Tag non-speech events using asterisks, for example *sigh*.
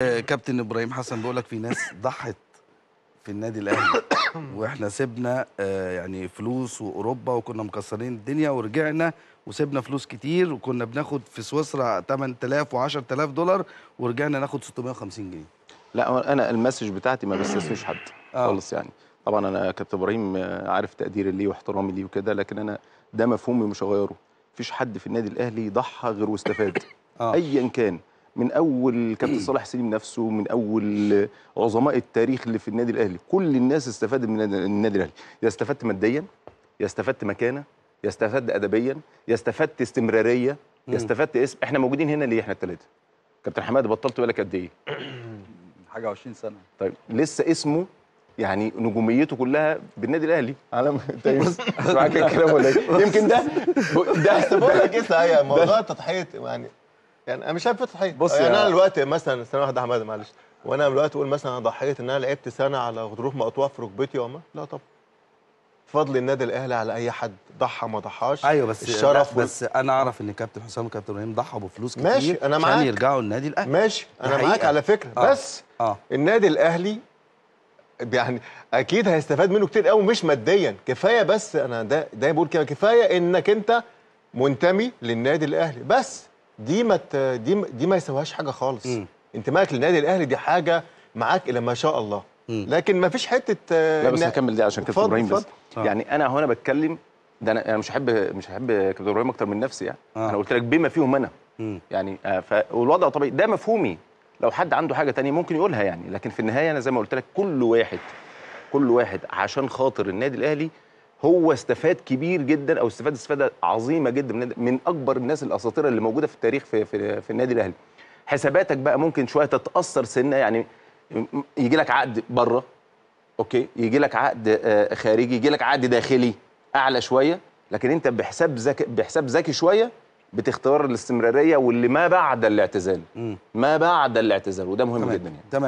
كابتن ابراهيم حسن بيقول لك في ناس ضحت في النادي الاهلي *coughs* واحنا سيبنا آه، يعني فلوس واوروبا وكنا مكسرين الدنيا ورجعنا وسيبنا فلوس كتير وكنا بناخد في سويسرا 8000 و10000 دولار ورجعنا ناخد 650 جنيه لا انا المسج بتاعتي ما بستثنيش حد آه. خالص يعني طبعا انا كابتن ابراهيم آه، عارف تقديري ليه واحترامي ليه وكده لكن انا ده مفهومي مش هغيره مفيش حد في النادي الاهلي ضحى غير واستفاد *coughs* ايا كان من اول كابتن *clears throat* صالح سليم نفسه من اول عظماء التاريخ اللي في النادي الاهلي كل الناس استفادت من النادي الاهلي يا استفدت ماديا يا استفدت مكانه يا استفدت ادبيا يا استفدت استمراريه يا استفدت اسم احنا موجودين هنا ليه احنا الثلاثه كابتن حماد بطلت لك قد ايه *clears throat* حاجه 20 سنه طيب لسه اسمه يعني نجوميته كلها بالنادي الاهلي على بص طيب، *laughs* معاك الكلام ولا إيه؟ يمكن ده *laughs* إيه، ده بقول لك ايه هي موضوع تضحيه يعني يعني انا مش عارف تضحيه بص يعني انا دلوقتي مثلا استنى واحد حماده معلش وانا دلوقتي اقول مثلا انا ضحيت ان انا لعبت سنه على ظروف مقطوعه في ركبتي وما لا طب فضل النادي الاهلي على اي حد ضحى ما ضحاش ايوه بس الشرف وال... بس انا اعرف ان كابتن حسام وكابتن ابراهيم ضحوا بفلوس كتير ماشي انا معاك عشان يرجعوا النادي الاهلي ماشي انا معاك على فكره آه. بس آه. النادي الاهلي يعني اكيد هيستفاد منه كتير قوي مش ماديا كفايه بس انا ده ده بقول كده كفايه انك انت منتمي للنادي الاهلي بس دي ما دي دي ما يسويهاش حاجه خالص انتمائك للنادي الاهلي دي حاجه معاك الى ما شاء الله لكن ما فيش حته آه، لا بس هكمل دي عشان كابتن ابراهيم بس يعني انا هنا بتكلم ده انا مش احب مش احب كابتن ابراهيم اكتر من نفسي يعني آه. انا قلت لك بما فيهم انا مم. يعني آه، ف... والوضع طبيعي ده مفهومي لو حد عنده حاجه ثانيه ممكن يقولها يعني لكن في النهايه انا زي ما قلت لك كل واحد كل واحد عشان خاطر النادي الاهلي هو استفاد كبير جدا او استفاد استفاده عظيمه جدا من, من اكبر الناس الاساطير اللي موجوده في التاريخ في في, في النادي الاهلي حساباتك بقى ممكن شويه تتاثر سنه يعني يجي لك عقد بره اوكي يجي لك عقد آه، خارجي يجي لك عقد داخلي اعلى شويه لكن انت بحساب ذكي بحساب ذكي شويه بتختار الاستمراريه واللي ما بعد الاعتزال ما بعد الاعتزال وده مهم تمام. جدا يعني تمام